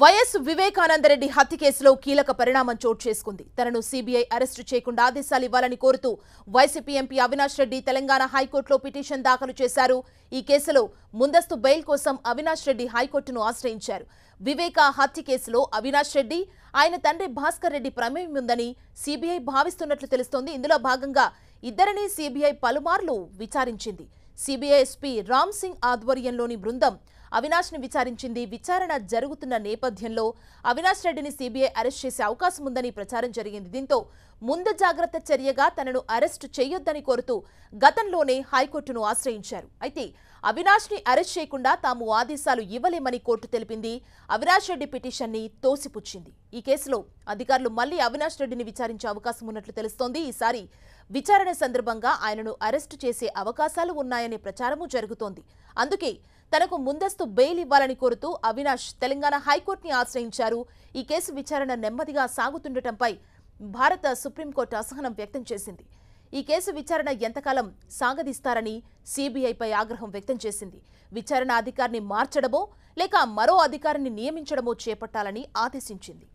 YS Vivekananda Reddy హత్య కేసులో కీలక పరిణామం చోటు చేసుకుంది తనను సీబీఐ అరెస్టు చేయకుండా ఆదేశాలు ఇవ్వాలని కోరుతూ వైసీపీ ఎంపీ అవినాష్ రెడ్డి తెలంగాణ హైకోర్టులో పిటిషన్ దాఖలు చేశారు ఈ కేసులో ముందస్తు బెయిల్ కోసం అవినాష్ రెడ్డి హైకోర్టును ఆశ్రయించారు వివేక హత్య కేసులో అవినాష్ రెడ్డి ఆయన తండ్రి భాస్కర్ రెడ్డి ప్రమేయం ఉందని సీబీఐ భావిస్తున్నట్లు తెలుస్తోంది ఇందులో భాగంగా ఇద్దరిని సీబీఐ పలుమార్లు విచారించింది సిబిఐ ఎస్పీ రామ్ సింగ్ ఆధ్వర్యంలోని బృందం అవినాష్ని విచారించింది విచారణ జరుగుతున్న నేపథ్యంలో అవినాష్ రెడ్డిని సిబిఐ అరెస్ట్ చేసే అవకాశం ఉందని ప్రచారం జరిగింది దీంతో ముందు జాగ్రత్త చర్యగా తనను అరెస్టు చేయొద్దని కోరుతూ గతంలోనే హైకోర్టును ఆశ్రయించారు అయితే అవినాష్ని అరెస్ట్ చేయకుండా తాము ఆదేశాలు ఇవ్వలేమని కోర్టు తెలిపింది అవినాష్ రెడ్డి పిటిషన్ ని తోసిపుచ్చింది ఈ కేసులో అధికారులు మళ్లీ అవినాష్ రెడ్డిని విచారించే అవకాశం ఉన్నట్లు తెలుస్తోంది ఈసారి విచారణ సందర్భంగా ఆయనను అరెస్టు చేసే అవకాశాలు ఉన్నాయనే ప్రచారము జరుగుతోంది అందుకే తనకు ముందస్తు బెయిల్ ఇవ్వాలని కోరుతూ అవినాష్ తెలంగాణ హైకోర్టుని ఆశ్రయించారు ఈ కేసు విచారణ నెమ్మదిగా సాగుతుండటంపై భారత సుప్రీంకోర్టు అసహనం వ్యక్తం చేసింది ఈ కేసు విచారణ ఎంతకాలం సాగదీస్తారని సిబిఐపై ఆగ్రహం వ్యక్తం చేసింది విచారణ అధికారిని మార్చడమో లేక మరో అధికారిని నియమించడమో చేపట్టాలని ఆదేశించింది